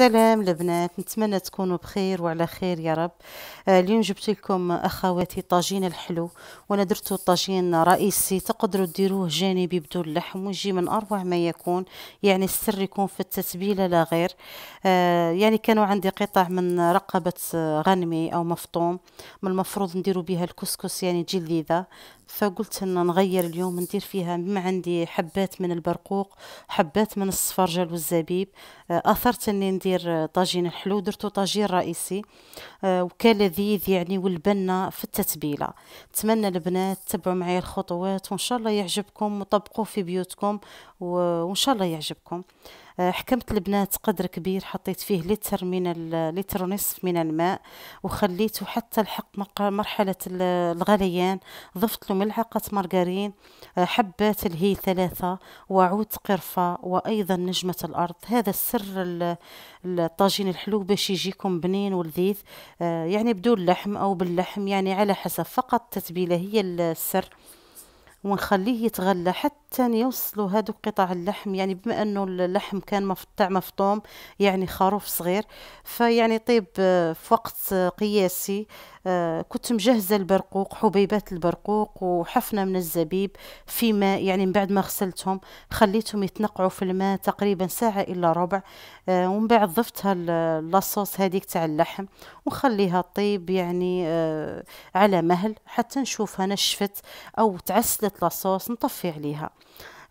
سلام البنات نتمنى تكونوا بخير وعلى خير يا رب آه، اليوم جبت لكم اخواتي طاجين الحلو وانا درتو طاجين رئيسي تقدروا ديروه جانبي بدون لحم ويجي من اروع ما يكون يعني السر يكون في التتبيله لا غير آه، يعني كانوا عندي قطع من رقبه غنمي او مفطوم من المفروض نديروا بها الكسكس يعني تجي لذيذه فقلت ان نغير اليوم ندير فيها ما عندي حبات من البرقوق حبات من الصفرجل والزبيب آه، اثرت اني ندير ندير طاجين الحلو درتو طاجين رئيسي آه، وكان لذيذ يعني والبنة في التتبيلة نتمنى البنات تبعوا معايا الخطوات وان شاء الله يعجبكم وطبقوه في بيوتكم وان شاء الله يعجبكم آه، حكمت البنات قدر كبير حطيت فيه لتر من لتر ونصف من الماء وخليته حتى لحق مرحلة الغليان ضفت له ملعقة مارغرين آه، حبات الهي ثلاثة وعود قرفة وأيضا نجمة الأرض هذا السر الطاجين الحلو باش يجيكم بنين ولذيذ آه، يعني بدون لحم او باللحم يعني على حسب فقط التتبيله هي السر ونخليه يتغلى حتى يوصلوا هادو قطع اللحم يعني بما انه اللحم كان تاع مفطوم يعني خروف صغير فيعني طيب آه، في وقت قياسي آه، كنت مجهزة البرقوق حبيبات البرقوق وحفنة من الزبيب في ماء يعني من بعد ما غسلتهم خليتهم يتنقعوا في الماء تقريبا ساعة إلا ربع آه، ومن بعد ضفتها لاصوص هذيك تاع اللحم وخليها طيب يعني آه، على مهل حتى نشوفها نشفت أو تعسلت لاصوص نطفي عليها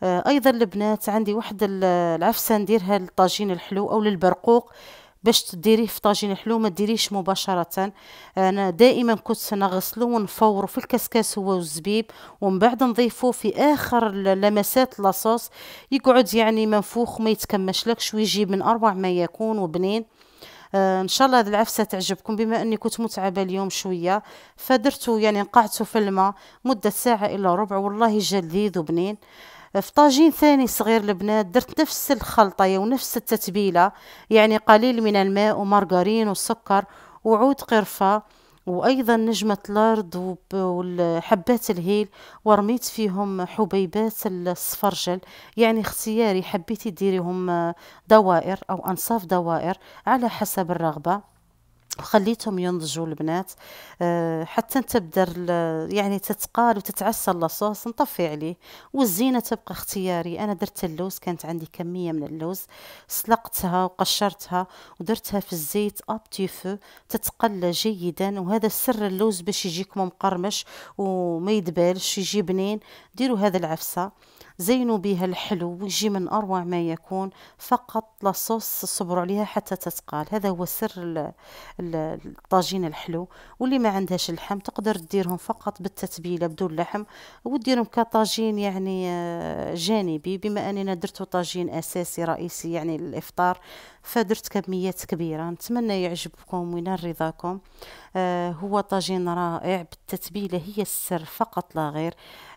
ايضا البنات عندي واحد العفسه نديرها للطاجين الحلو او للبرقوق باش تديريه في طاجين حلو ما ديريش مباشره انا دائما كنت نغسلو ونفوره في الكسكاس هو والزبيب ومن بعد نضيفو في اخر لمسات لاصوص يقعد يعني منفوخ ما يتكمشلكش يجيب من اروع ما يكون وبنين آه ان شاء الله هذه العفسه تعجبكم بما اني كنت متعبه اليوم شويه فدرتو يعني نقعته في الماء مده ساعه الى ربع والله جا لذيذ وبنين في طاجين ثاني صغير البنات درت نفس الخلطة ونفس التتبيلة يعني قليل من الماء ومارغرين والسكر وعود قرفة وأيضا نجمة الأرض وحبات الهيل ورميت فيهم حبيبات الصفرجل يعني اختياري حبيتي ديريهم دوائر أو أنصاف دوائر على حسب الرغبة وخليتهم ينضجوا البنات أه حتى تبدر يعني تتقال وتتعسى اللصوص نطفي عليه والزينه تبقى اختياري انا درت اللوز كانت عندي كميه من اللوز سلقتها وقشرتها ودرتها في الزيت ابتيفو تتقلى جيدا وهذا سر اللوز باش يجيكم مقرمش وما يدبالش يجي بنين ديروا هذا العفسه زينوا بها الحلو ويجي من أروع ما يكون فقط لاصوص صبروا عليها حتى تتقال هذا هو سر الطاجين الحلو واللي ما عندهاش اللحم تقدر ديرهم فقط بالتتبيلة بدون لحم وديرهم كطاجين يعني آه، جانبي بما أننا درته طاجين أساسي رئيسي يعني الإفطار فدرت كميات كبيرة نتمنى يعجبكم وينال رضاكم آه هو طاجين رائع بالتتبيلة هي السر فقط لا غير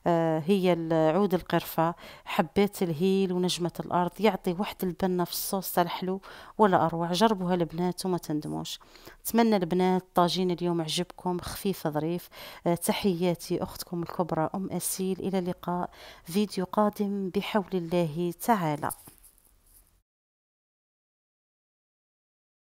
آه، هي عود القرفة حبيت الهيل ونجمة الأرض يعطي واحد البنة في الصوص تاع الحلو ولا أروع جربوها البنات وما تندموش أتمنى البنات طاجين اليوم عجبكم خفيف ظريف آه، تحياتي أختكم الكبرى أم أسيل إلى لقاء فيديو قادم بحول الله تعالى